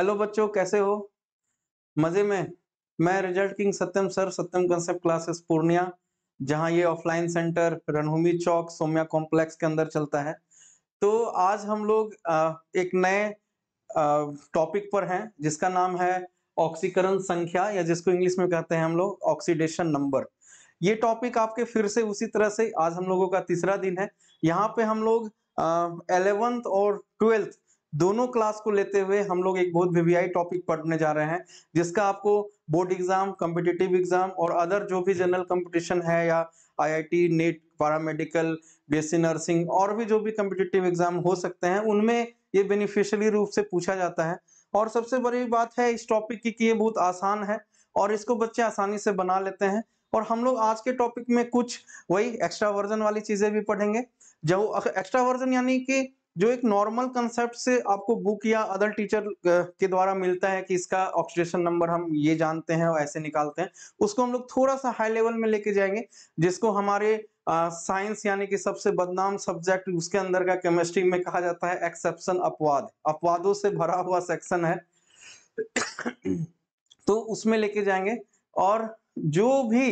hello बच्चों कैसे हो मज़े में मैं result king Satyam sir Satyam concept classes Purnia जहां ये ऑफलाइन सेंटर रनहूमी चौक सोम्या कॉम्प्लेक्स के अंदर चलता है तो आज हम लोग एक नए टॉपिक पर हैं जिसका नाम है ऑक्सीकरण संख्या या जिसको इंग्लिश में कहते हैं हम लोग ऑक्सीडेशन नंबर ये टॉपिक आपके फिर से उसी तरह से आज हम लोगों का तीसरा दिन है यहाँ पे हम लोग एलेवंथ और ट्वेल्थ दोनों क्लास को लेते हुए हम लोग एक बहुत वीवीआई टॉपिक पढ़ने जा रहे हैं जिसका आपको बोर्ड एग्जाम कम्पिटेटिव एग्जाम और अदर जो भी जनरल कंपटीशन है या IIT NET paramedical BSc nursing और भी जो भी कम्पिटेटिव एग्जाम हो सकते हैं उनमें ये बेनिफिशियली रूप से पूछा जाता है और सबसे बड़ी बात है इस टॉपिक की कि ये बहुत आसान है और इसको बच्चे आसानी से बना लेते हैं और हम लोग आज के टॉपिक में कुछ वही एक्स्ट्रा वर्जन वाली चीजें भी पढ़ेंगे जो एक्स्ट्रा वर्जन यानी कि जो एक नॉर्मल कंसेप्ट से आपको बुक या अदर टीचर के द्वारा मिलता है कि इसका ऑक्सीडेशन नंबर हम ये जानते हैं और ऐसे निकालते हैं उसको हम लोग थोड़ा सा हाई लेवल में लेके जाएंगे जिसको हमारे साइंस यानी कि सबसे बदनाम सब्जेक्ट उसके अंदर का केमिस्ट्री में कहा जाता है एक्सेप्शन अपवाद अपवादों से भरा हुआ सेक्शन है तो उसमें लेके जाएंगे और जो भी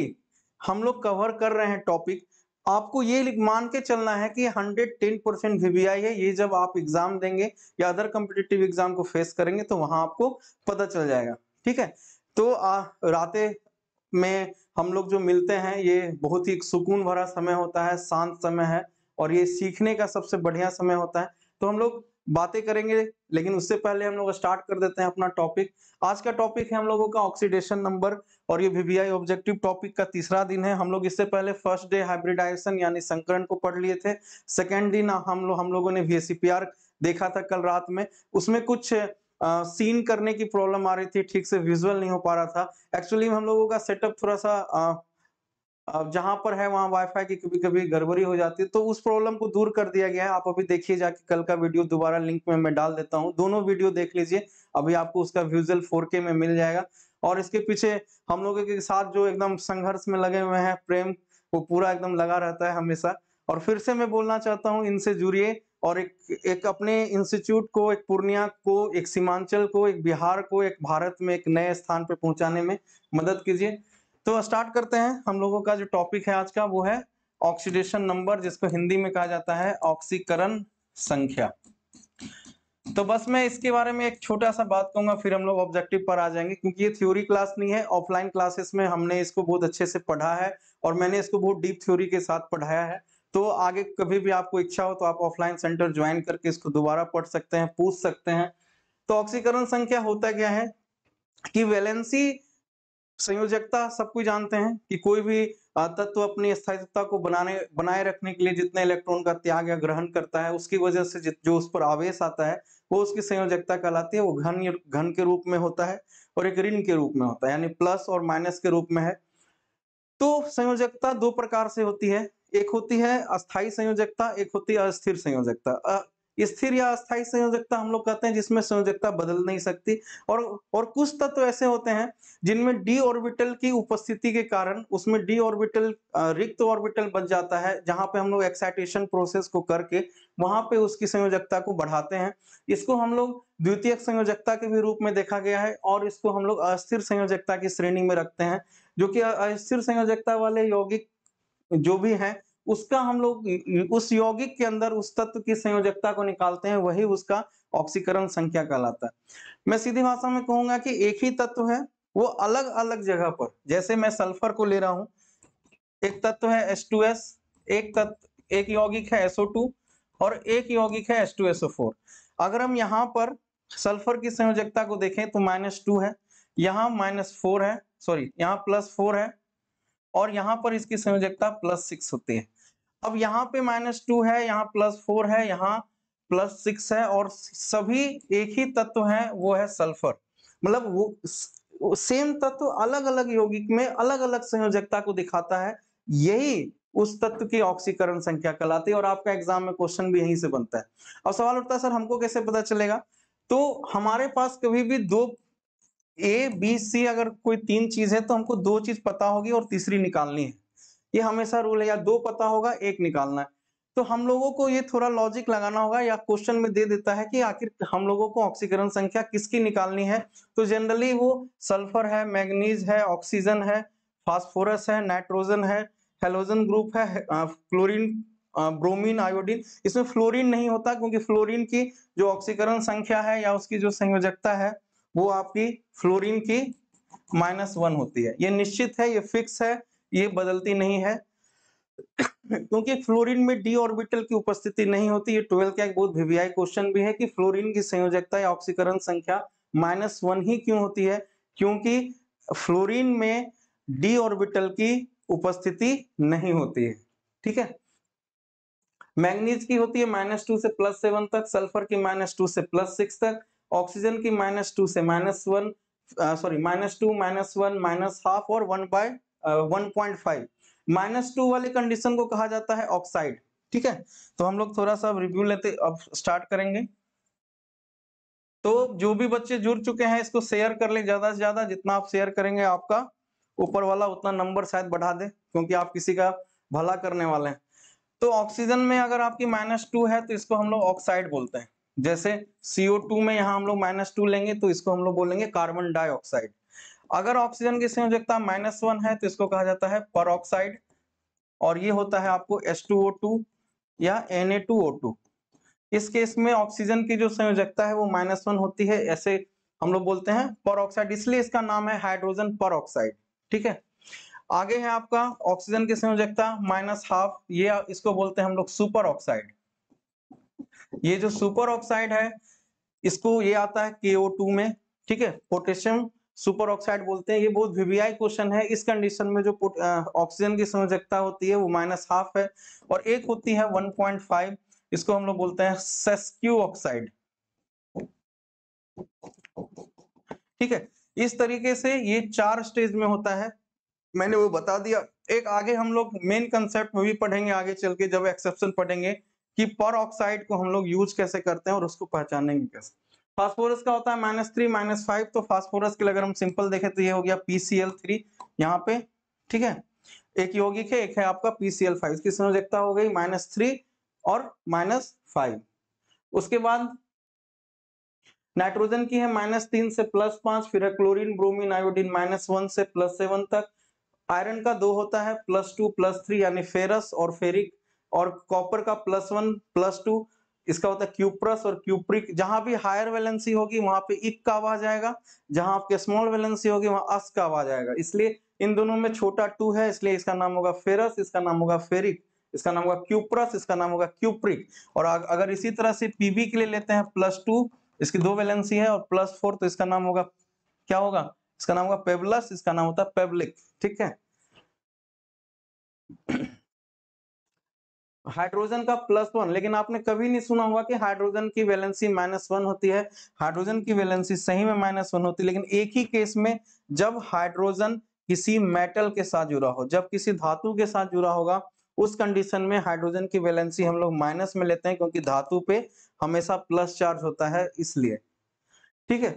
हम लोग कवर कर रहे हैं टॉपिक आपको ये मान के चलना है कि 110 परसेंट है ये जब आप एग्जाम देंगे या अदर कम्पिटेटिव एग्जाम को फेस करेंगे तो वहां आपको पता चल जाएगा ठीक है तो रातें में हम लोग जो मिलते हैं ये बहुत ही सुकून भरा समय होता है शांत समय है और ये सीखने का सबसे बढ़िया समय होता है तो हम लोग बातें करेंगे लेकिन उससे पहले हम लोग स्टार्ट कर देते हैं अपना टॉपिक आज का टॉपिक है हम लोगों का ऑक्सीडेशन नंबर और ये वीवीआई ऑब्जेक्टिव टॉपिक का तीसरा दिन है हम लोग इससे पहले फर्स्ट डे हाइब्रिडाइजेशन यानी संकरण को पढ़ लिए थे सेकेंड दिन हम लोग हम लोगों ने वी देखा था कल रात में उसमें कुछ सीन uh, करने की प्रॉब्लम आ रही थी ठीक से विजुअल नहीं हो पा रहा था एक्चुअली हम लोगों का सेटअप थोड़ा सा uh, जहां पर है वहां वाईफाई की कभी कभी गड़बड़ी हो जाती है तो उस प्रॉब्लम को दूर कर दिया गया है आप अभी देखिए जाके कल का वीडियो दोबारा लिंक में मैं डाल देता हूँ दोनों वीडियो देख लीजिए अभी आपको उसका विजुअल फोर में मिल जाएगा और इसके पीछे हम लोगों के साथ जो एकदम संघर्ष में लगे हुए हैं प्रेम वो पूरा एकदम लगा रहता है हमेशा और फिर से मैं बोलना चाहता हूँ इनसे जुड़िए और एक एक अपने इंस्टीट्यूट को एक पूर्णिया को एक सीमांचल को एक बिहार को एक भारत में एक नए स्थान पर पहुंचाने में मदद कीजिए तो स्टार्ट करते हैं हम लोगों का जो टॉपिक है आज का वो है ऑक्सीडेशन नंबर जिसको हिंदी में कहा जाता है ऑक्सीकरण संख्या तो बस मैं इसके बारे में एक छोटा सा बात कहूंगा फिर हम लोग ऑब्जेक्टिव पर आ जाएंगे क्योंकि ये थ्योरी क्लास नहीं है ऑफलाइन क्लासेस में हमने इसको बहुत अच्छे से पढ़ा है और मैंने इसको बहुत डीप थ्योरी के साथ पढ़ाया है तो आगे कभी भी आपको इच्छा हो तो आप ऑफलाइन सेंटर ज्वाइन करके इसको दोबारा पढ़ सकते हैं पूछ सकते हैं तो ऑक्सीकरण संख्या होता क्या है कि वैलेंसी संयोजकता सब कुछ जानते हैं कि कोई भी तत्व अपनी स्थायित्वता को बनाने बनाए रखने के लिए जितने इलेक्ट्रॉन का त्याग या ग्रहण करता है उसकी वजह से जो उस पर आवेश आता है वो उसकी संयोजकता कहलाती है वो घन घन के रूप में होता है और एक ऋण के रूप में होता है यानी प्लस और माइनस के रूप में है तो संयोजकता दो प्रकार से होती है एक होती है अस्थाई संयोजकता एक होती है अस्थिर संयोजकता स्थिर या अस्थायी संयोजकता हम लोग कहते हैं जिसमें संयोजकता बदल नहीं सकती और और कुछ तत्व तो ऐसे होते हैं जिनमें डी ऑर्बिटल की उपस्थिति के कारण उसमें डी ऑर्बिटल रिक्त ऑर्बिटल बन जाता है जहां पे हम लोग एक्साइटेशन प्रोसेस को करके वहां पे उसकी संयोजकता को बढ़ाते हैं इसको हम लोग द्वितीय संयोजकता के भी रूप में देखा गया है और इसको हम लोग अस्थिर संयोजकता की श्रेणी में रखते हैं जो कि अस्थिर संयोजकता वाले यौगिक जो भी हैं उसका हम लोग उस यौगिक के अंदर उस तत्व की संयोजकता को निकालते हैं वही उसका ऑक्सीकरण संख्या कहलाता है मैं सीधी भाषा में कहूंगा कि एक ही तत्व है वो अलग अलग जगह पर जैसे मैं सल्फर को ले रहा हूं एक तत्व है एस टू एस एक तत्व एक यौगिक है टू और एक यौगिक है एस टू एसओ फोर अगर हम यहाँ पर सल्फर की संयोजकता को देखें तो माइनस टू है यहाँ माइनस फोर है सॉरी यहाँ प्लस फोर है और यहाँ पर इसकी संयोजकता प्लस सिक्स होती है अब यहाँ पे माइनस टू है यहाँ प्लस फोर है यहाँ प्लस सिक्स है और सभी एक ही तत्व है वो है सल्फर मतलब वो सेम तत्व अलग अलग यौगिक में अलग अलग संयोजकता को दिखाता है यही उस तत्व की ऑक्सीकरण संख्या कहलाती है और आपका एग्जाम में क्वेश्चन भी यहीं से बनता है अब सवाल उठता है सर हमको कैसे पता चलेगा तो हमारे पास कभी भी दो ए बी सी अगर कोई तीन चीज है तो हमको दो चीज पता होगी और तीसरी निकालनी है ये हमेशा रूल है या दो पता होगा एक निकालना है तो हम लोगों को ये थोड़ा लॉजिक लगाना होगा या क्वेश्चन में दे देता है कि आखिर हम लोगों को ऑक्सीकरण संख्या किसकी निकालनी है तो जनरली वो सल्फर है मैग्नीज है ऑक्सीजन है फास्फोरस है नाइट्रोजन है हेलोजन ग्रुप है क्लोरीन ब्रोमीन आयोडीन इसमें फ्लोरीन नहीं होता क्योंकि फ्लोरीन की जो ऑक्सीकरण संख्या है या उसकी जो संयोजकता है वो आपकी फ्लोरीन की माइनस वन होती है ये निश्चित है ये फिक्स है ये बदलती नहीं है क्योंकि फ्लोरीन में डी ऑर्बिटल की उपस्थिति नहीं होती ये ट्वेल्थ का एक बहुत वीवीआई क्वेश्चन भी है कि फ्लोरीन की संयोजकता या ऑक्सीकरण संख्या माइनस वन ही क्यों होती है क्योंकि फ्लोरीन में डी ऑर्बिटल की उपस्थिति नहीं होती है ठीक है मैग्नीज की होती है माइनस टू से प्लस सेवन तक सल्फर की माइनस टू से प्लस सिक्स तक ऑक्सीजन की माइनस टू से minus one sorry minus two minus one minus half और one by one point five minus two वाले कंडीशन को कहा जाता है ऑक्साइड ठीक है तो हम लोग थोड़ा सा रिव्यू लेते अब स्टार्ट करेंगे तो जो भी बच्चे जुड़ चुके हैं इसको शेयर कर ले ज्यादा से ज्यादा जितना आप शेयर करेंगे आपका ऊपर वाला उतना नंबर शायद बढ़ा दे क्योंकि आप किसी का भला करने वाले हैं तो ऑक्सीजन में अगर आपकी माइनस टू है तो इसको हम लोग ऑक्साइड बोलते हैं जैसे CO2 में यहाँ हम लोग माइनस टू लेंगे तो इसको हम लोग बोलेंगे कार्बन डाइऑक्साइड अगर ऑक्सीजन की संयोजकता माइनस वन है तो इसको कहा जाता है पर ऑक्साइड और ये होता है आपको एस या एन इस केस में ऑक्सीजन की जो संयोजकता है वो माइनस वन होती है ऐसे हम लोग बोलते हैं पर ऑक्साइड इसलिए इसका नाम है हाइड्रोजन पर ऑक्साइड ठीक है आगे है आपका ऑक्सीजन की संयोजकता माइनस हाफ ये इसको बोलते हैं हम लोग सुपर ऑक्साइड ये जो सुपर ऑक्साइड है इसको ये आता है के में ठीक है पोटेशियम सुपर ऑक्साइड बोलते हैं ये बहुत वीवीआई क्वेश्चन है इस कंडीशन में जो ऑक्सीजन की संयोजकता होती है वो माइनस हाफ है और एक होती है 1.5 इसको हम लोग बोलते हैं सेस्क्यू ऑक्साइड ठीक है इस तरीके से ये चार स्टेज में होता है मैंने वो बता दिया एक आगे हम लोग मेन कंसेप्ट में भी पढ़ेंगे आगे चल के जब एक्सेप्शन पढ़ेंगे कि पर ऑक्साइड को हम लोग यूज कैसे करते हैं और उसको पहचानेंगे कैसे फास्फोरस का होता है माइनस थ्री माइनस फाइव तो फास्फोरस के लिए अगर हम सिंपल देखें तो ये हो गया पीसीएल थ्री यहाँ पे ठीक है एक यौगिक है एक है आपका पीसीएल फाइव इसकी संयोजकता हो गई माइनस थ्री और माइनस फाइव उसके बाद नाइट्रोजन की है माइनस तीन से प्लस पांच फिर chlorine bromine iodine minus one से प्लस सेवन तक आयरन का दो होता है प्लस टू प्लस थ्री यानी फेरस और फेरिक और कॉपर का प्लस वन प्लस टू इसका होता है क्यूप्रस और क्यूप्रिक जहां भी हायर वैलेंसी होगी वहां पे इक का आवाज आएगा जहां आपके स्मॉल वैलेंसी होगी वहां अस का आवाज आएगा इसलिए इन दोनों में छोटा टू है इसलिए इसका नाम होगा फेरस इसका नाम होगा फेरिक इसका नाम होगा क्यूप्रस इसका नाम होगा क्यूप्रिक और अगर इसी तरह से पीबी के लिए लेते हैं प्लस टू इसकी दो वैलेंसी है और प्लस फोर तो इसका नाम होगा क्या होगा इसका नाम होगा पेबलस इसका नाम होता है पेबलिक ठीक है हाइड्रोजन का प्लस वन लेकिन आपने कभी नहीं सुना होगा कि हाइड्रोजन की वैलेंसी माइनस वन होती है हाइड्रोजन की वैलेंसी सही में माइनस वन होती है लेकिन एक ही केस में जब हाइड्रोजन किसी मेटल के साथ जुड़ा हो जब किसी धातु के साथ जुड़ा होगा उस कंडीशन में हाइड्रोजन की वैलेंसी हम लोग माइनस में लेते हैं क्योंकि धातु पे हमेशा प्लस चार्ज होता है इसलिए ठीक है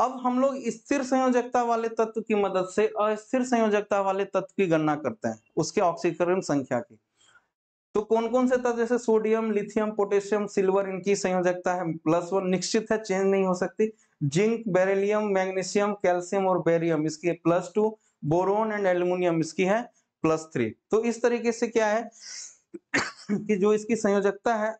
अब हम लोग स्थिर संयोजकता वाले तत्व की मदद से अस्थिर संयोजकता वाले तत्व की गणना करते हैं उसके ऑक्सीकरण संख्या की तो कौन कौन से तत्व जैसे सोडियम लिथियम पोटेशियम सिल्वर इनकी संयोजकता है प्लस वन निश्चित है चेंज नहीं हो सकती जिंक बेरिलियम मैग्नीशियम कैल्शियम और बेरियम इसकी plus two boron and aluminium इसकी है प्लस थ्री तो इस तरीके से क्या है कि जो इसकी संयोजकता है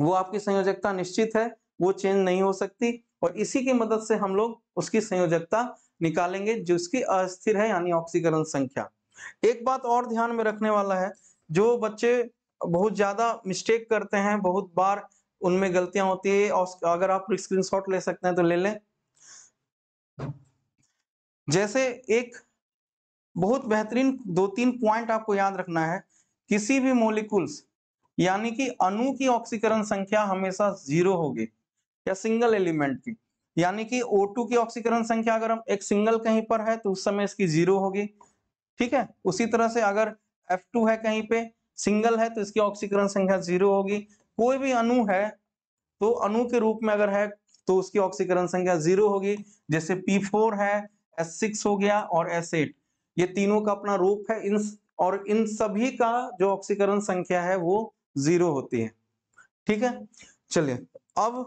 वो आपकी संयोजकता निश्चित है वो चेंज नहीं हो सकती और इसी की मदद से हम लोग उसकी संयोजकता निकालेंगे जो इसकी अस्थिर है यानी ऑक्सीकरण संख्या एक बात और ध्यान में रखने वाला है जो बच्चे बहुत ज़्यादा मिस्टेक करते हैं बहुत बार उनमें गलतियां होती है और अगर आप स्क्रीनशॉट ले सकते हैं तो ले लें जैसे एक बहुत बेहतरीन दो तीन पॉइंट आपको याद रखना है किसी भी मोलिकुल्स यानी कि अणु की ऑक्सीकरण संख्या हमेशा जीरो होगी या सिंगल एलिमेंट की यानी कि O2 की ऑक्सीकरण संख्या अगर हम एक सिंगल कहीं पर है तो उस समय इसकी जीरो होगी ठीक है उसी तरह से अगर एफ टू है कहीं पे सिंगल है तो इसकी ऑक्सीकरण संख्या जीरो होगी कोई भी अणु है तो अणु के रूप में अगर है तो उसकी ऑक्सीकरण संख्या जीरो होगी जैसे P4 है S6 हो गया और S8 ये तीनों का अपना रूप है इन और इन सभी का जो ऑक्सीकरण संख्या है वो जीरो होती है ठीक है चलिए अब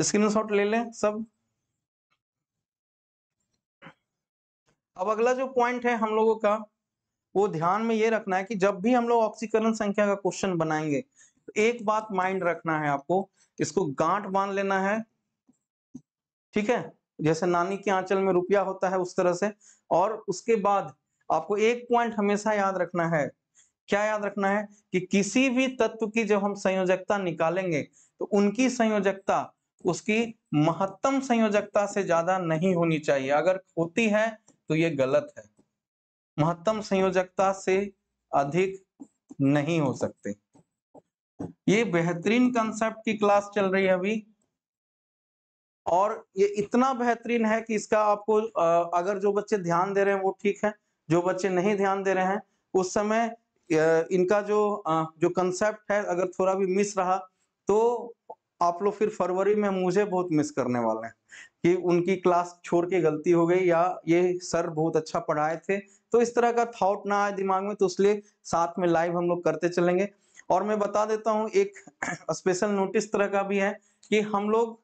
स्क्रीनशॉट ले लें सब अब अगला जो पॉइंट है हम लोगों का वो ध्यान में ये रखना है कि जब भी हम लोग ऑक्सीकरण संख्या का क्वेश्चन बनाएंगे तो एक बात माइंड रखना है आपको इसको गांठ बांध लेना है ठीक है जैसे नानी के आंचल में रुपया होता है उस तरह से और उसके बाद आपको एक पॉइंट हमेशा याद रखना है क्या याद रखना है कि किसी भी तत्व की जब हम संयोजकता निकालेंगे तो उनकी संयोजकता उसकी महत्तम संयोजकता से ज्यादा नहीं होनी चाहिए अगर होती है तो ये गलत है महत्तम संयोजकता से अधिक नहीं हो सकते ये बेहतरीन कंसेप्ट की क्लास चल रही है अभी और ये इतना बेहतरीन है कि इसका आपको अगर जो बच्चे ध्यान दे रहे हैं वो ठीक है जो बच्चे नहीं ध्यान दे रहे हैं उस समय इनका जो जो कंसेप्ट है अगर थोड़ा भी मिस रहा तो आप लोग फिर फरवरी में मुझे बहुत मिस करने वाले हैं कि उनकी क्लास छोड़ के गलती हो गई या ये सर बहुत अच्छा पढ़ाए थे तो इस तरह का थॉट ना आए दिमाग में तो इसलिए साथ में लाइव हम लोग करते चलेंगे और मैं बता देता हूँ एक स्पेशल नोटिस तरह का भी है कि हम लोग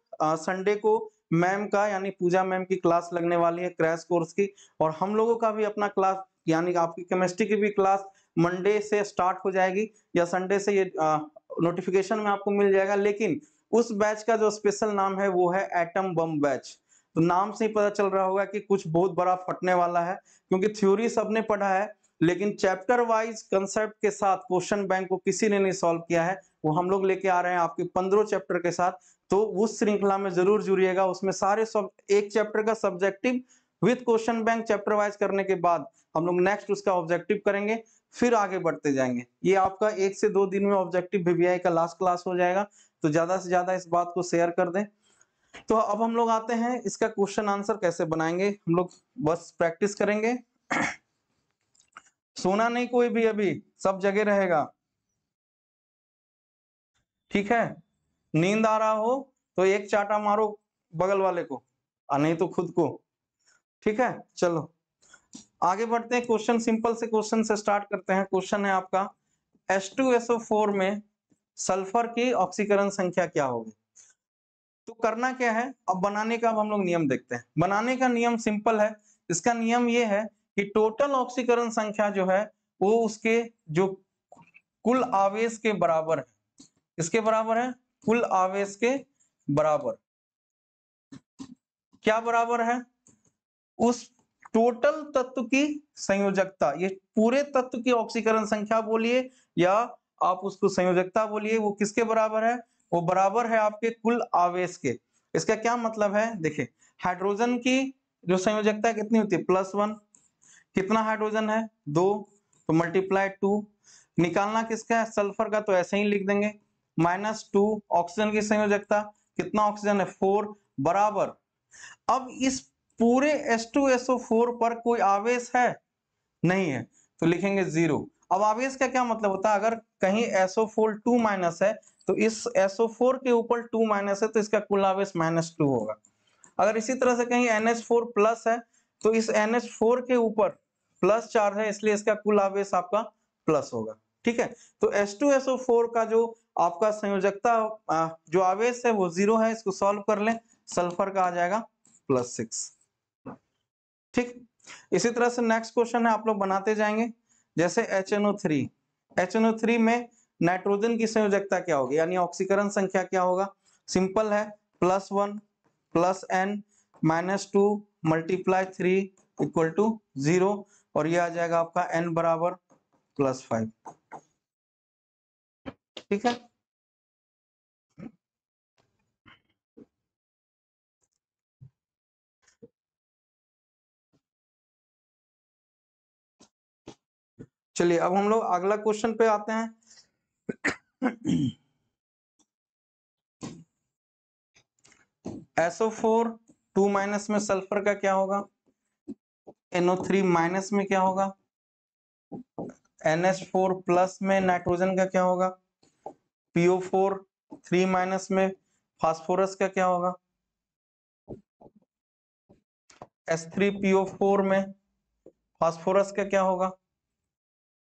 संडे को मैम का यानी पूजा मैम की क्लास लगने वाली है क्रैश कोर्स की और हम लोगों का भी अपना क्लास यानी आपकी केमिस्ट्री की भी क्लास मंडे से स्टार्ट हो जाएगी या संडे से ये आ, नोटिफिकेशन में आपको मिल जाएगा लेकिन उस बैच का जो स्पेशल नाम है वो है एटम बम बैच तो नाम से ही पता चल रहा होगा कि कुछ बहुत बड़ा फटने वाला है क्योंकि थ्योरी सबने पढ़ा है लेकिन चैप्टर वाइज कंसेप्ट के साथ क्वेश्चन बैंक को किसी ने नहीं सॉल्व किया है वो हम लोग लेके आ रहे हैं आपके पंद्रह चैप्टर के साथ तो उस श्रृंखला में जरूर जुड़िएगा उसमें सारे सब एक चैप्टर का subjective with question bank chapter wise करने के बाद हम लोग नेक्स्ट उसका ऑब्जेक्टिव करेंगे फिर आगे बढ़ते जाएंगे ये आपका एक से दो दिन में ऑब्जेक्टिव वीवीआई का लास्ट क्लास हो जाएगा तो ज्यादा से ज्यादा इस बात को शेयर कर दें तो अब हम लोग आते हैं इसका क्वेश्चन आंसर कैसे बनाएंगे हम लोग बस प्रैक्टिस करेंगे सोना नहीं कोई भी अभी सब जगह रहेगा ठीक है नींद आ रहा हो तो एक चाटा मारो बगल वाले को और नहीं तो खुद को ठीक है चलो आगे बढ़ते हैं क्वेश्चन सिंपल से क्वेश्चन से स्टार्ट करते हैं क्वेश्चन है आपका H2SO4 में सल्फर की ऑक्सीकरण संख्या क्या होगी तो करना क्या है अब बनाने का अब हम लोग नियम देखते हैं बनाने का नियम सिंपल है इसका नियम ये है कि टोटल ऑक्सीकरण संख्या जो है वो उसके जो कुल आवेश के बराबर है इसके बराबर है कुल आवेश के बराबर क्या बराबर है उस टोटल तत्व की संयोजकता ये पूरे तत्व की ऑक्सीकरण संख्या बोलिए या आप उसको संयोजकता बोलिए वो किसके बराबर है वो बराबर है आपके कुल आवेश के इसका क्या मतलब है देखिए हाइड्रोजन की जो संयोजकता कितनी होती है प्लस वन कितना हाइड्रोजन है दो तो मल्टीप्लाई टू निकालना किसका है सल्फर का तो ऐसे ही लिख देंगे माइनस टू ऑक्सीजन की संयोजकता कितना ऑक्सीजन है फोर बराबर अब इस पूरे H2SO4 पर कोई आवेश है नहीं है तो लिखेंगे जीरो अब आवेश का क्या मतलब होता है अगर कहीं SO4 टू माइनस है तो इस SO4 के ऊपर टू माइनस है तो इसका कुल आवेश माइनस टू होगा अगर इसी तरह से कहीं NH4 प्लस है तो इस NH4 के ऊपर प्लस चार्ज है इसलिए इसका कुल आवेश आपका प्लस होगा ठीक है तो H2SO4 का जो आपका संयोजकता जो आवेश है वो जीरो है इसको सॉल्व कर लें सल्फर का आ जाएगा प्लस सिक्स ठीक इसी तरह से नेक्स्ट क्वेश्चन है आप लोग बनाते जाएंगे जैसे H N O three H N O three में नाइट्रोजन की संयोजकता क्या होगी यानी ऑक्सीकरण संख्या क्या होगा सिंपल है plus one plus N minus two multiply three equal to zero और ये आ जाएगा आपका एन बराबर प्लस फाइव ठीक है चलिए अब हम लोग अगला क्वेश्चन पे आते हैं एसओ फोर टू माइनस में सल्फर का क्या होगा एनओ थ्री माइनस में क्या होगा एनएच फोर प्लस में नाइट्रोजन का क्या होगा पीओ फोर थ्री माइनस में फास्फोरस का क्या होगा एस थ्री पीओ फोर में फास्फोरस का क्या होगा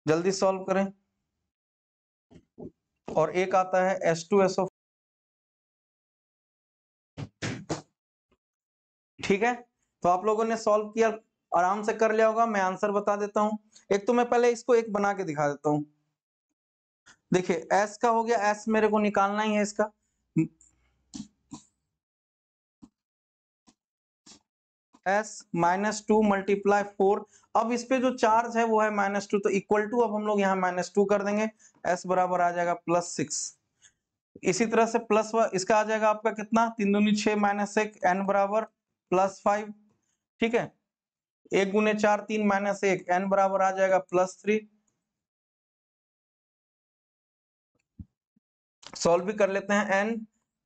जल्दी सॉल्व करें और एक आता है एस टू एस ऑफ ठीक है तो आप लोगों ने सॉल्व किया आराम से कर लिया होगा मैं आंसर बता देता हूं एक तो मैं पहले इसको एक बना के दिखा देता हूं देखिए एस का हो गया एस मेरे को निकालना ही है इसका S minus two multiply four अब इस पे जो चार्ज है वो है माइनस टू तो इक्वल टू अब हम लोग यहाँ माइनस टू कर देंगे एस बराबर आ जाएगा प्लस सिक्स इसी तरह से प्लस इसका आ जाएगा आपका कितना तीन दूनी छह माइनस एक एन बराबर प्लस फाइव ठीक है एक गुने चार तीन माइनस एक एन बराबर आ जाएगा प्लस थ्री सॉल्व भी कर लेते हैं N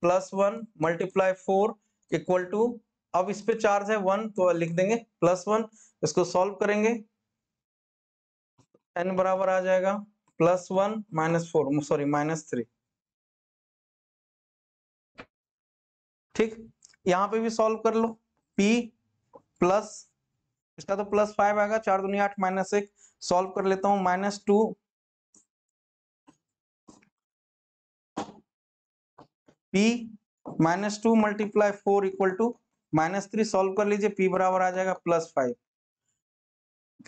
plus one multiply four equal to अब इस पे चार्ज है वन तो लिख देंगे प्लस वन इसको सॉल्व करेंगे एन बराबर आ जाएगा plus one minus four sorry minus three ठीक यहां पे भी सॉल्व कर लो पी प्लस इसका तो प्लस फाइव आएगा चार दुनिया आठ माइनस एक सॉल्व कर लेता हूं minus two P minus two multiply four equal to minus three solve कर लीजिए पी बराबर आ जाएगा प्लस फाइव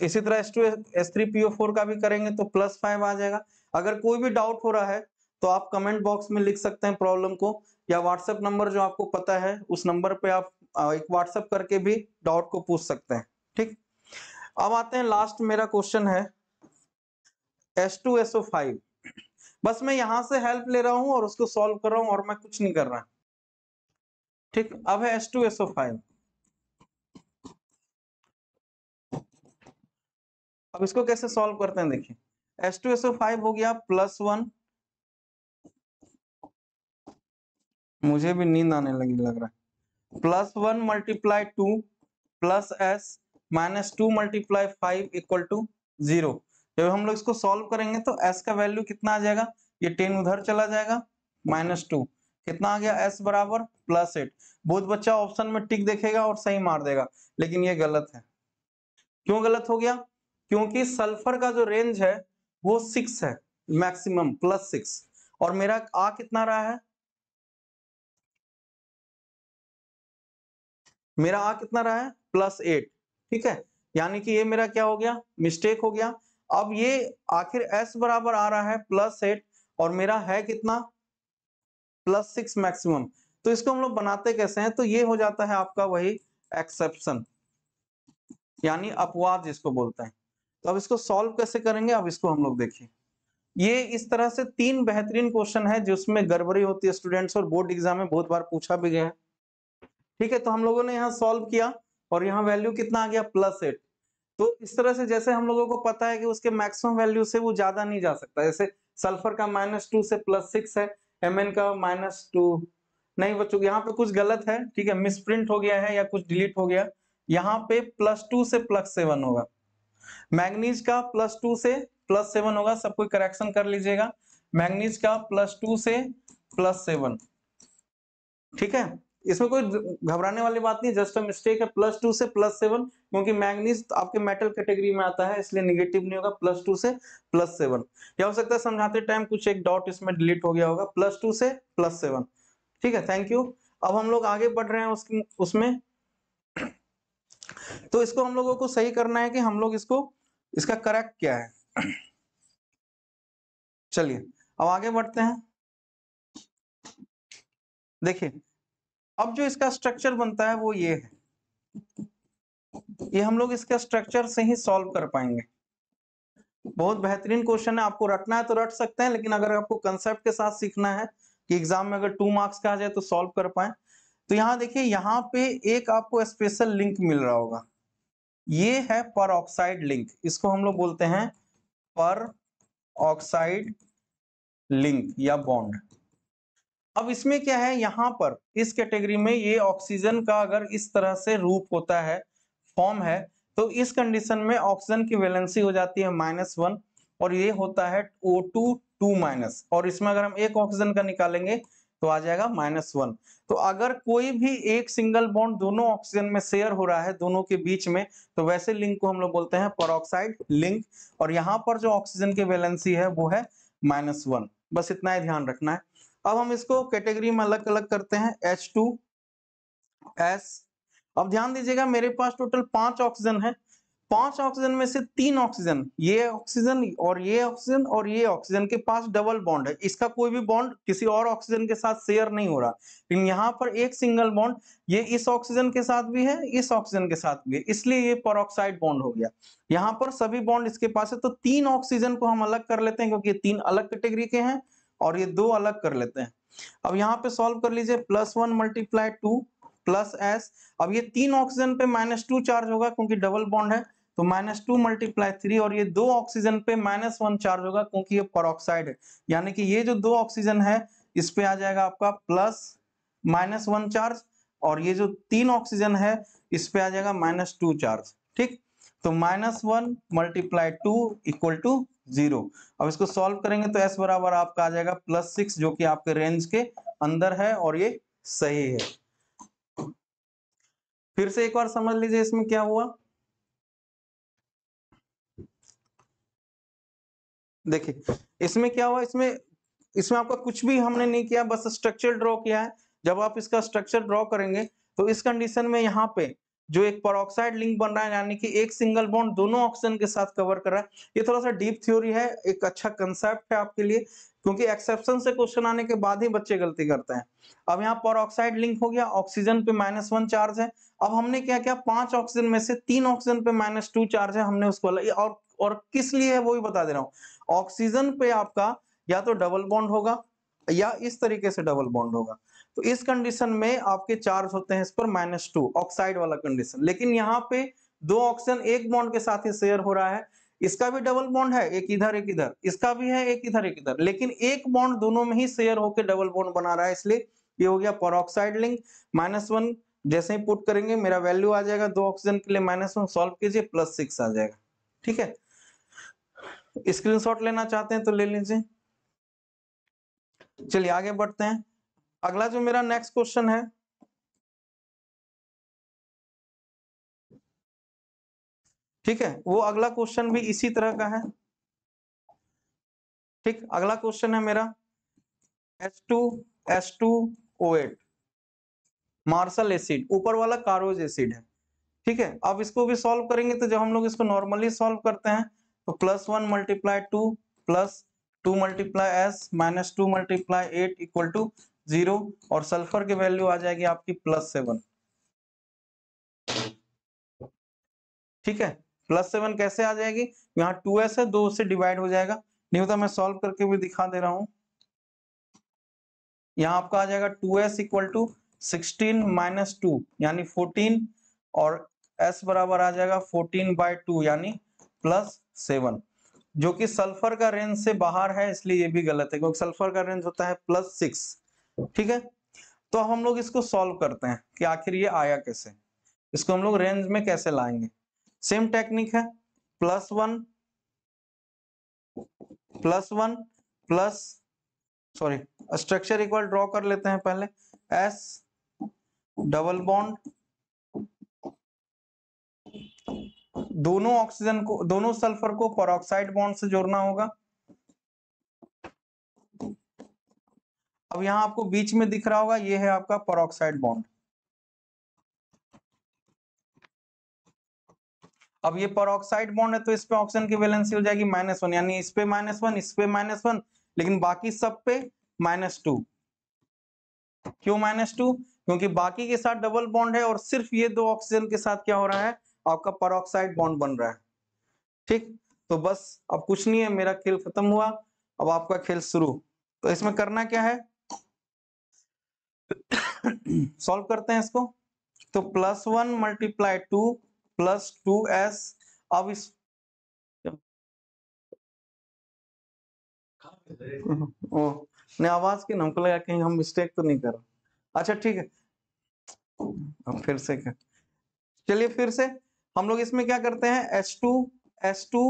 इसी तरह S two S three PO four का भी करेंगे तो प्लस फाइव आ जाएगा अगर कोई भी डाउट हो रहा है तो आप कमेंट बॉक्स में लिख सकते हैं प्रॉब्लम को या व्हाट्सएप नंबर जो आपको पता है उस नंबर पे आप एक व्हाट्सएप करके भी डाउट को पूछ सकते हैं ठीक अब आते हैं लास्ट मेरा क्वेश्चन है S two S O five बस मैं यहां से हेल्प ले रहा हूं और उसको सॉल्व कर रहा हूं और मैं कुछ नहीं कर रहा हूं ठीक अब है एस टू एसओ फाइव अब इसको कैसे सॉल्व करते हैं देखिए एस टू एसओ फाइव हो गया प्लस वन मुझे भी नींद आने लगी लग रहा है plus one multiply two plus S minus two multiply five equal to zero जब हम लोग इसको सॉल्व करेंगे तो एस का वैल्यू कितना आ जाएगा ये टेन उधर चला जाएगा माइनस टू कितना आ गया एस बराबर प्लस एट बहुत बच्चा ऑप्शन में टिक देखेगा और सही मार देगा लेकिन ये गलत है क्यों गलत हो गया क्योंकि सल्फर का जो रेंज है वो सिक्स है मैक्सिमम प्लस सिक्स और मेरा आ कितना रहा है मेरा आ कितना रहा है प्लस एट ठीक है यानी कि ये मेरा क्या हो गया मिस्टेक हो गया अब ये आखिर एस बराबर आ रहा है प्लस एट और मेरा है कितना प्लस सिक्स मैक्सिमम तो इसको हम लोग बनाते कैसे हैं तो ये हो जाता है आपका वही एक्सेप्शन यानी अपवाद जिसको बोलते हैं तो अब इसको सॉल्व कैसे करेंगे अब इसको हम लोग देखिए ये इस तरह से तीन बेहतरीन क्वेश्चन है जिसमें गड़बड़ी होती है स्टूडेंट्स और बोर्ड एग्जाम में बहुत बार पूछा भी गया है ठीक है तो हम लोगों ने यहाँ सॉल्व किया और यहाँ वैल्यू कितना आ गया प्लस एट तो इस तरह से जैसे हम लोगों को पता है कि उसके मैक्सिमम वैल्यू से वो ज्यादा नहीं जा सकता जैसे सल्फर का माइनस टू से प्लस सिक्स है एम का माइनस टू नहीं बच्चों यहाँ पे कुछ गलत है ठीक है मिसप्रिंट हो गया है या कुछ डिलीट हो गया यहाँ पे प्लस टू से प्लस सेवन होगा मैग्नीज का प्लस टू से प्लस सेवन होगा सब कोई करेक्शन कर लीजिएगा मैग्नीज का प्लस टू से प्लस सेवन ठीक है इसमें कोई घबराने वाली बात नहीं जस्ट अ मिस्टेक है प्लस टू से प्लस सेवन क्योंकि मैग्नीज तो आपके मेटल कैटेगरी में आता है इसलिए निगेटिव नहीं होगा प्लस टू से प्लस सेवन या हो सकता है समझाते टाइम कुछ एक डॉट इसमें डिलीट हो गया होगा प्लस टू से प्लस सेवन ठीक है थैंक यू अब हम लोग आगे बढ़ रहे हैं उस, उसमें तो इसको हम लोगों को सही करना है कि हम लोग इसको इसका करेक्ट क्या है चलिए अब आगे बढ़ते हैं देखिए अब जो इसका स्ट्रक्चर बनता है वो ये है ये हम लोग इसका स्ट्रक्चर से ही सॉल्व कर पाएंगे बहुत बेहतरीन क्वेश्चन है आपको रटना है तो रट सकते हैं लेकिन अगर आपको कंसेप्ट के साथ सीखना है कि एग्जाम में अगर टू मार्क्स का आ जाए तो सॉल्व कर पाए तो यहां देखिए यहां पे एक आपको स्पेशल लिंक मिल रहा होगा ये है पर ऑक्साइड लिंक इसको हम लोग बोलते हैं पर ऑक्साइड लिंक या बॉन्ड अब इसमें क्या है यहां पर इस कैटेगरी में ये ऑक्सीजन का अगर इस तरह से रूप होता है फॉर्म है तो इस कंडीशन में ऑक्सीजन की वैलेंसी हो जाती है माइनस वन और ये होता है ओ टू टू माइनस और इसमें अगर हम एक ऑक्सीजन का निकालेंगे तो आ जाएगा माइनस वन तो अगर कोई भी एक सिंगल बॉन्ड दोनों ऑक्सीजन में शेयर हो रहा है दोनों के बीच में तो वैसे लिंक को हम लोग बोलते हैं परऑक्साइड लिंक और यहाँ पर जो ऑक्सीजन की वैलेंसी है वो है माइनस वन बस इतना ही ध्यान रखना है अब हम इसको कैटेगरी में अलग अलग करते हैं एच टू एस अब ध्यान दीजिएगा मेरे पास टोटल पांच ऑक्सीजन है पांच ऑक्सीजन में से तीन ऑक्सीजन ये ऑक्सीजन और ये ऑक्सीजन और ये ऑक्सीजन के पास डबल बॉन्ड है इसका कोई भी बॉन्ड किसी और ऑक्सीजन के साथ शेयर नहीं हो रहा लेकिन यहाँ पर एक सिंगल बॉन्ड ये इस ऑक्सीजन के साथ भी है इस ऑक्सीजन के साथ भी है इसलिए ये परोक्साइड बॉन्ड हो गया यहाँ पर सभी बॉन्ड इसके पास है तो तीन ऑक्सीजन को हम अलग कर लेते हैं क्योंकि तीन अलग कैटेगरी के हैं और ये दो अलग कर लेते हैं अब यहाँ पे सॉल्व कर लीजिए plus one multiply two plus S अब ये तीन ऑक्सीजन पे माइनस टू चार्ज होगा क्योंकि डबल बॉन्ड है तो माइनस टू मल्टीप्लाई थ्री और ये दो ऑक्सीजन पे माइनस वन चार्ज होगा क्योंकि ये परऑक्साइड है यानी कि ये जो दो ऑक्सीजन है इस पे आ जाएगा आपका प्लस माइनस वन चार्ज और ये जो तीन ऑक्सीजन है इस पे आ जाएगा माइनस टू चार्ज ठीक तो minus one multiply two equal to zero अब इसको सॉल्व करेंगे तो एस बराबर आपका आ जाएगा प्लस सिक्स जो कि आपके रेंज के अंदर है और ये सही है फिर से एक बार समझ लीजिए इसमें क्या हुआ देखिए इसमें क्या हुआ इसमें इसमें आपका कुछ भी हमने नहीं किया बस स्ट्रक्चर ड्रॉ किया है जब आप इसका स्ट्रक्चर ड्रॉ करेंगे तो इस कंडीशन में यहाँ पे जो एक परोक्साइड लिंक बन रहा है यानी कि एक सिंगल बॉन्ड दोनों ऑक्सीजन के साथ कवर कर रहा है ये थोड़ा सा डीप थ्योरी है एक अच्छा कंसेप्ट है आपके लिए क्योंकि एक्सेप्शन से क्वेश्चन आने के बाद ही बच्चे गलती करते हैं अब यहाँ परोक्साइड लिंक हो गया ऑक्सीजन पे माइनस वन चार्ज है अब हमने क्या क्या पांच ऑक्सीजन में से तीन ऑक्सीजन पे माइनस टू चार्ज है हमने उसको और और किस लिए है वो भी बता दे रहा हूं ऑक्सीजन पे आपका या तो डबल बॉन्ड होगा या इस तरीके से डबल बॉन्ड होगा तो इस कंडीशन में आपके चार्ज होते हैं इस पर माइनस टू ऑक्साइड वाला कंडीशन लेकिन यहाँ पे दो ऑक्सीजन एक बॉन्ड के साथ ही शेयर हो रहा है इसका भी डबल बॉन्ड है एक इधर एक इधर इसका भी है एक इधर एक इधर लेकिन एक बॉन्ड दोनों में ही शेयर होकर डबल बॉन्ड बना रहा है इसलिए ये हो गया परोक्साइड लिंक माइनस वन जैसे ही पुट करेंगे मेरा वैल्यू आ जाएगा दो ऑक्सीजन के लिए माइनस वन सॉल्व कीजिए प्लस सिक्स आ जाएगा ठीक है स्क्रीनशॉट लेना चाहते हैं तो ले लीजिए चलिए आगे बढ़ते हैं अगला जो मेरा नेक्स्ट क्वेश्चन है ठीक है वो अगला क्वेश्चन भी इसी तरह का है ठीक अगला क्वेश्चन है मेरा S two S two O eight Marshall acid ऊपर वाला कारोज एसिड है ठीक है अब इसको भी सॉल्व करेंगे तो जब हम लोग इसको नॉर्मली सॉल्व करते हैं तो plus one multiply two plus two multiply S minus two multiply eight equal to zero और सल्फर की वैल्यू आ जाएगी आपकी प्लस सेवन ठीक है प्लस सेवन कैसे आ जाएगी यहाँ टू एस है दो से डिवाइड हो जाएगा नहीं होता मैं सॉल्व करके भी दिखा दे रहा हूं यहाँ आपका आ जाएगा two S equal to sixteen minus two यानी फोर्टीन और एस बराबर आ जाएगा फोर्टीन बाय टू यानी प्लस सेवन जो कि सल्फर का रेंज से बाहर है इसलिए ये भी गलत है क्योंकि सल्फर का रेंज होता है प्लस सिक्स ठीक है तो अब हम लोग इसको सॉल्व करते हैं कि आखिर ये आया कैसे इसको हम लोग रेंज में कैसे लाएंगे सेम टेक्निक है plus one plus one plus sorry structure equal draw कर लेते हैं पहले एस डबल बॉन्ड दोनों ऑक्सीजन को दोनों सल्फर को परऑक्साइड बॉन्ड से जोड़ना होगा अब यहां आपको बीच में दिख रहा होगा ये है आपका परऑक्साइड बॉन्ड अब ये परऑक्साइड बॉन्ड है तो इस पे ऑक्सीजन की वैलेंसी हो जाएगी माइनस वन यानी इस पे माइनस वन इस पे माइनस वन लेकिन बाकी सब पे माइनस टू क्यों माइनस टू क्योंकि बाकी के साथ डबल बॉन्ड है और सिर्फ ये दो ऑक्सीजन के साथ क्या हो रहा है आपका परोक्साइड बॉन्ड बन रहा है ठीक तो बस अब कुछ नहीं है मेरा खेल खत्म हुआ अब आपका खेल शुरू तो इसमें करना क्या है सॉल्व करते हैं इसको तो plus one multiply two plus two S अब इस ओ नहीं आवाज की नमक लगा कहीं हम मिस्टेक तो नहीं कर रहे अच्छा ठीक है अब फिर से कर चलिए फिर से हम लोग इसमें क्या करते हैं एस टू एस टू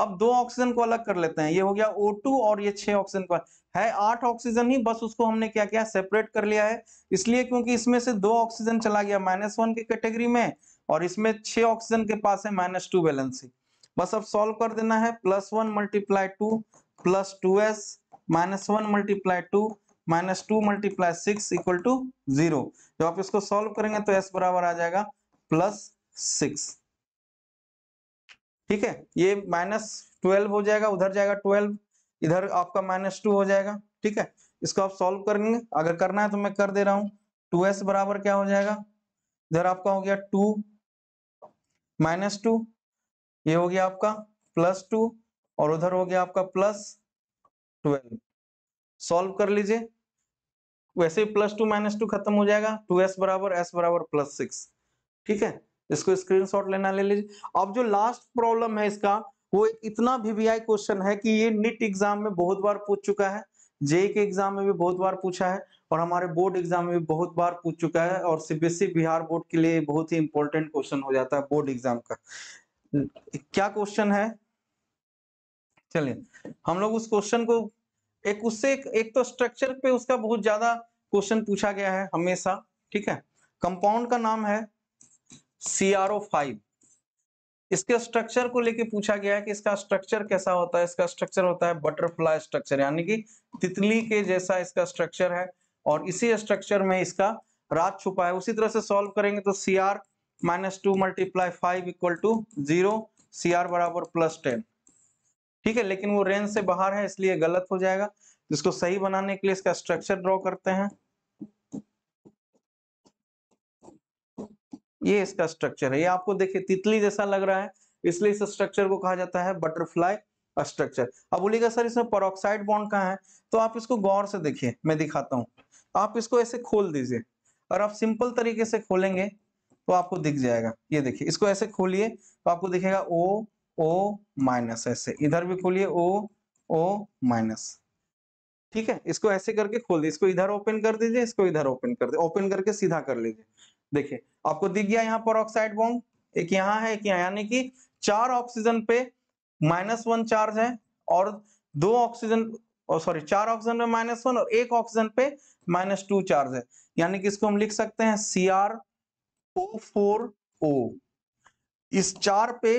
अब दो ऑक्सीजन को अलग कर लेते हैं ये हो गया O2 और ये छह ऑक्सीजन को है आठ ऑक्सीजन ही बस उसको हमने क्या किया सेपरेट कर लिया है इसलिए क्योंकि इसमें से दो ऑक्सीजन चला गया माइनस वन की कैटेगरी में और इसमें छह ऑक्सीजन के पास है माइनस टू बैलेंसी बस अब सॉल्व कर देना है plus one multiply two plus two S minus one multiply two minus two multiply six equal to zero जब आप इसको सॉल्व करेंगे तो एस बराबर आ जाएगा प्लस सिक्स ठीक है ये माइनस ट्वेल्व हो जाएगा उधर जाएगा ट्वेल्व इधर आपका माइनस टू हो जाएगा ठीक है इसको आप सॉल्व करेंगे अगर करना है तो मैं कर दे रहा हूं टू एस बराबर क्या हो जाएगा इधर आपका हो गया टू माइनस टू ये हो गया आपका प्लस टू और उधर हो गया आपका प्लस ट्वेल्व सॉल्व कर लीजिए वैसे ही प्लस टू माइनस टू खत्म हो जाएगा टू एस बराबर एस बराबर प्लस सिक्स ठीक है इसको स्क्रीनशॉट लेना ले लीजिए अब जो लास्ट प्रॉब्लम है इसका वो इतना वीवीआई क्वेश्चन है कि ये नीट एग्जाम में बहुत बार पूछ चुका है जे के एग्जाम में भी बहुत बार पूछा है और हमारे बोर्ड एग्जाम में भी बहुत बार पूछ चुका है और सीबीएसई e बिहार बोर्ड के लिए बहुत ही इंपॉर्टेंट क्वेश्चन हो जाता है बोर्ड एग्जाम का क्या क्वेश्चन है चलिए हम लोग उस क्वेश्चन को एक उससे एक, एक तो स्ट्रक्चर पे उसका बहुत ज्यादा क्वेश्चन पूछा गया है हमेशा ठीक है कंपाउंड का नाम है सीआरओ फाइव इसके स्ट्रक्चर को लेके पूछा गया है कि इसका स्ट्रक्चर कैसा होता है इसका स्ट्रक्चर होता है बटरफ्लाई स्ट्रक्चर यानी कि तितली के जैसा इसका स्ट्रक्चर है और इसी स्ट्रक्चर में इसका रात छुपा है उसी तरह से सॉल्व करेंगे तो C R minus two multiply five equal to zero C R बराबर प्लस टेन ठीक है लेकिन वो रेंज से बाहर है इसलिए गलत हो जाएगा जिसको सही बनाने के लिए इसका स्ट्रक्चर ड्रॉ करते हैं ये इसका स्ट्रक्चर है ये आपको देखिए तितली जैसा लग रहा है इसलिए इस स्ट्रक्चर को कहा जाता है बटरफ्लाई स्ट्रक्चर अब बोलिएगा सर इसमें परोक्साइड बॉन्ड कहा है तो आप इसको गौर से देखिए मैं दिखाता हूँ आप इसको ऐसे खोल दीजिए और आप सिंपल तरीके से खोलेंगे तो आपको दिख जाएगा ये देखिए इसको ऐसे खोलिए तो आपको दिखेगा ओ ओ माइनस ऐसे इधर भी खोलिए ओ ओ माइनस ठीक है इसको ऐसे करके खोल दीजिए इसको इधर ओपन कर दीजिए इसको इधर ओपन कर दीजिए ओपन करके सीधा कर लीजिए देखिए आपको दिख गया यहाँ पर ऑक्साइड बॉन्ड एक यहाँ है एक यहाँ यानी कि चार ऑक्सीजन पे माइनस वन चार्ज है और दो ऑक्सीजन और सॉरी चार ऑक्सीजन पे माइनस वन और एक ऑक्सीजन पे माइनस टू चार्ज है यानी कि इसको हम लिख सकते हैं सी आर ओ फोर ओ इस चार पे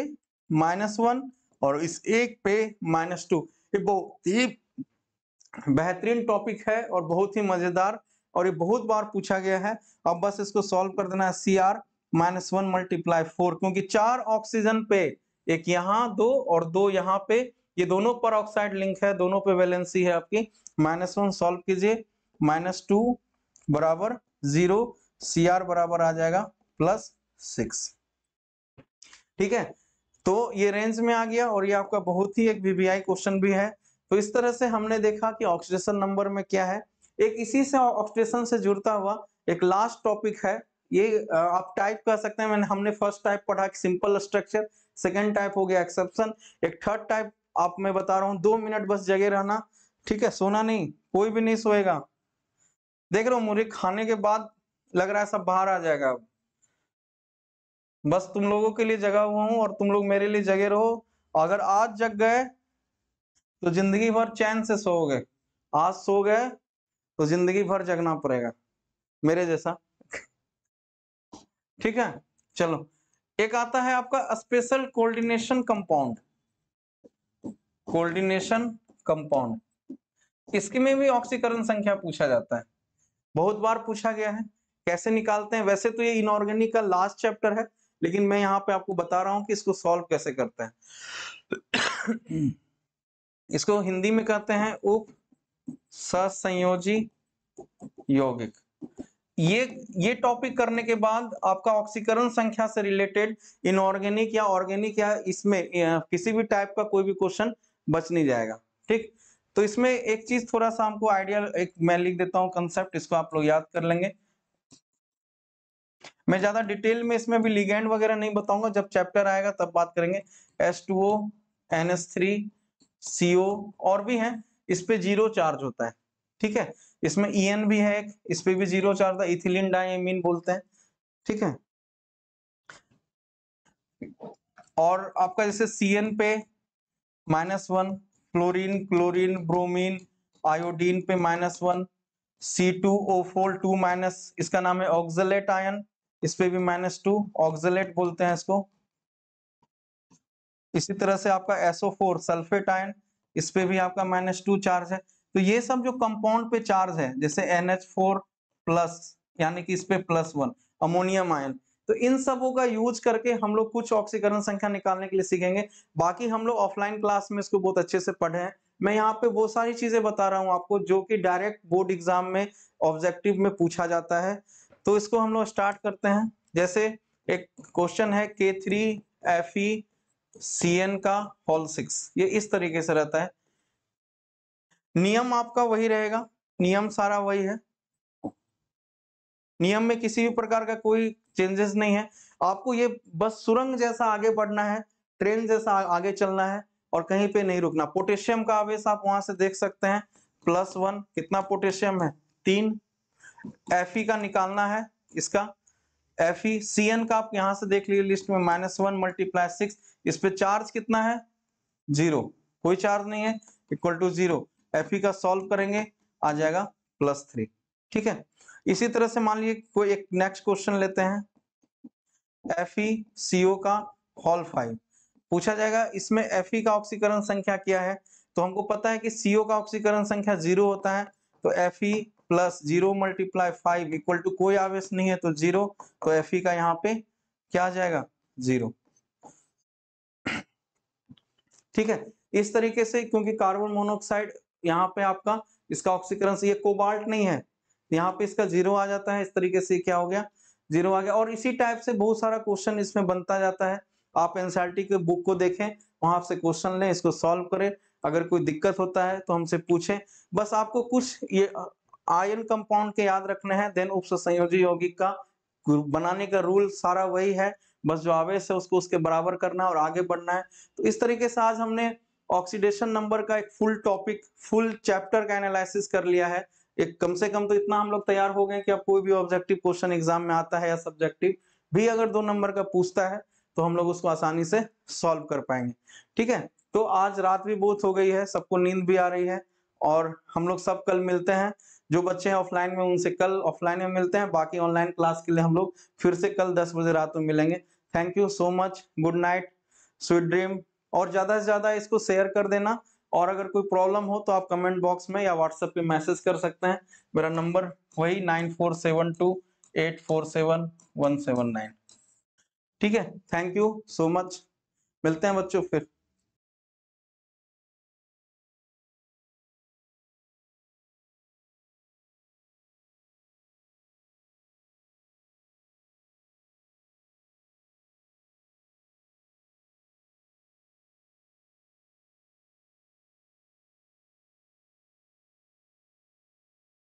माइनस वन और इस एक पे माइनस टू ये बहुत ही बेहतरीन टॉपिक है और बहुत ही मजेदार और ये बहुत बार पूछा गया है अब बस इसको सॉल्व कर देना है C R minus one multiply four क्योंकि चार ऑक्सीजन पे एक यहाँ दो और दो यहाँ पे ये दोनों पर ऑक्साइड लिंक है दोनों पे वैलेंसी है आपकी माइनस वन सॉल्व कीजिए माइनस टू बराबर जीरो सी आर बराबर आ जाएगा प्लस सिक्स ठीक है तो ये रेंज में आ गया और ये आपका बहुत ही एक वीवीआई क्वेश्चन भी है तो इस तरह से हमने देखा कि ऑक्सीजन नंबर में क्या है एक इसी से ऑक्सीडेशन से जुड़ता हुआ एक लास्ट टॉपिक है ये आप टाइप कह सकते हैं मैंने हमने फर्स्ट टाइप पढ़ा सिंपल स्ट्रक्चर सेकेंड टाइप हो गया एक्सेप्शन एक थर्ड टाइप आप मैं बता रहा हूँ दो मिनट बस जगे रहना ठीक है सोना नहीं कोई भी नहीं सोएगा देख रहे हो मुझे खाने के बाद लग रहा है सब बाहर आ जाएगा बस तुम लोगों के लिए जगा हुआ हूं और तुम लोग मेरे लिए जगे रहो अगर आज जग गए तो जिंदगी भर चैन से सोओगे आज सो गए तो जिंदगी भर जगना पड़ेगा मेरे जैसा ठीक है चलो एक आता है आपका special coordination compound coordination compound इसके में भी ऑक्सीकरण संख्या पूछा जाता है बहुत बार पूछा गया है कैसे निकालते हैं वैसे तो ये इनऑर्गेनिक का लास्ट चैप्टर है लेकिन मैं यहां पे आपको बता रहा हूं कि इसको सॉल्व कैसे करते हैं इसको हिंदी में कहते हैं उप ससंयोजी यौगिक ये ये टॉपिक करने के बाद आपका ऑक्सीकरण संख्या से रिलेटेड इनऑर्गेनिक या ऑर्गेनिक या इसमें किसी भी टाइप का कोई भी क्वेश्चन बच नहीं जाएगा ठीक तो इसमें एक चीज थोड़ा सा हमको आइडिया एक मैं लिख देता हूं कंसेप्ट इसको आप लोग याद कर लेंगे मैं ज्यादा डिटेल में इसमें भी लिगेंड वगैरह नहीं बताऊंगा जब चैप्टर आएगा तब बात करेंगे S two O N S three CO और भी हैं इस पे जीरो चार्ज होता है ठीक है इसमें ई e एन भी है एक इस पे भी जीरो चार्ज था इथिलीन डाइमीन बोलते हैं ठीक है और आपका जैसे सी एन पे minus one chlorine chlorine bromine iodine पे minus one C two O four two minus इसका नाम है ऑक्जलेट आयन इस पे भी माइनस टू ऑक्सलेट बोलते हैं इसको इसी तरह से आपका एसओ फोर सल्फेट आयन इस पे भी आपका माइनस टू चार्ज है तो ये सब जो कंपाउंड पे चार्ज है जैसे एन एच फोर प्लस यानी कि इस पे प्लस वन अमोनियम आयन तो इन सबों का यूज करके हम लोग कुछ ऑक्सीकरण संख्या निकालने के लिए सीखेंगे बाकी हम लोग ऑफलाइन क्लास में इसको बहुत अच्छे से पढ़े हैं मैं यहाँ पे वो सारी चीजें बता रहा हूँ आपको जो कि डायरेक्ट बोर्ड एग्जाम में ऑब्जेक्टिव में पूछा जाता है तो इसको हम लोग स्टार्ट करते हैं जैसे एक क्वेश्चन है के three F E C N का होल सिक्स ये इस तरीके से रहता है नियम आपका वही रहेगा नियम सारा वही है नियम में किसी भी प्रकार का कोई चेंजेस नहीं है आपको ये बस सुरंग जैसा आगे बढ़ना है ट्रेन जैसा आगे चलना है और कहीं पे नहीं रुकना पोटेशियम का आवेश आप वहां से देख सकते हैं प्लस वन कितना पोटेशियम है तीन एफ का निकालना है इसका एफ ई सी एन का आप यहां से देख लीजिए लिस्ट में माइनस वन मल्टीप्लाई सिक्स इस पे चार्ज कितना है जीरो कोई चार्ज नहीं है इक्वल टू जीरो एफ का सॉल्व करेंगे आ जाएगा प्लस थ्री ठीक है इसी तरह से मान लीजिए कोई एक नेक्स्ट क्वेश्चन लेते हैं एफ ई का हॉल फाइव पूछा जाएगा इसमें एफ का ऑक्सीकरण संख्या क्या है तो हमको पता है कि सीओ का ऑक्सीकरण संख्या जीरो होता है तो F E plus zero multiply five equal to कोई आवेश नहीं है तो जीरो तो एफ का यहाँ पे क्या आ जाएगा जीरो ठीक है इस तरीके से क्योंकि कार्बन मोनोऑक्साइड यहाँ पे आपका इसका ऑक्सीकरण ये कोबाल्ट नहीं है यहाँ पे इसका जीरो आ जाता है इस तरीके से क्या हो गया जीरो आ गया और इसी टाइप से बहुत सारा क्वेश्चन इसमें बनता जाता है आप एनसीआरटी के बुक को देखें वहां आपसे क्वेश्चन लें इसको सॉल्व करें अगर कोई दिक्कत होता है तो हमसे पूछें बस आपको कुछ ये आयन कंपाउंड के याद रखने हैं देन उप संयोजी यौगिक का बनाने का रूल सारा वही है बस जो आवेश है उसको उसके बराबर करना है और आगे बढ़ना है तो इस तरीके से आज हमने ऑक्सीडेशन नंबर का एक फुल टॉपिक फुल चैप्टर का एनालिसिस कर लिया है एक कम से कम तो इतना हम लोग तैयार हो गए कि अब कोई भी ऑब्जेक्टिव क्वेश्चन एग्जाम में आता है या सब्जेक्टिव भी अगर दो नंबर का पूछता है तो हम लोग उसको आसानी से सॉल्व कर पाएंगे ठीक है तो आज रात भी बहुत हो गई है सबको नींद भी आ रही है और हम लोग सब कल मिलते हैं जो बच्चे हैं ऑफलाइन में उनसे कल ऑफलाइन में मिलते हैं बाकी ऑनलाइन क्लास के लिए हम लोग फिर से कल दस बजे रात में मिलेंगे thank you so much good night sweet dream और ज़्यादा से ज़्यादा इसको शेयर कर देना और अगर कोई प्रॉब्लम हो तो आप कमेंट बॉक्स में या व्हाट्सएप पे मैसेज कर सकते हैं मेरा नंबर वही nine four seven two eight four seven one seven nine ठीक है थैंक यू सो मच मिलते हैं बच्चों फिर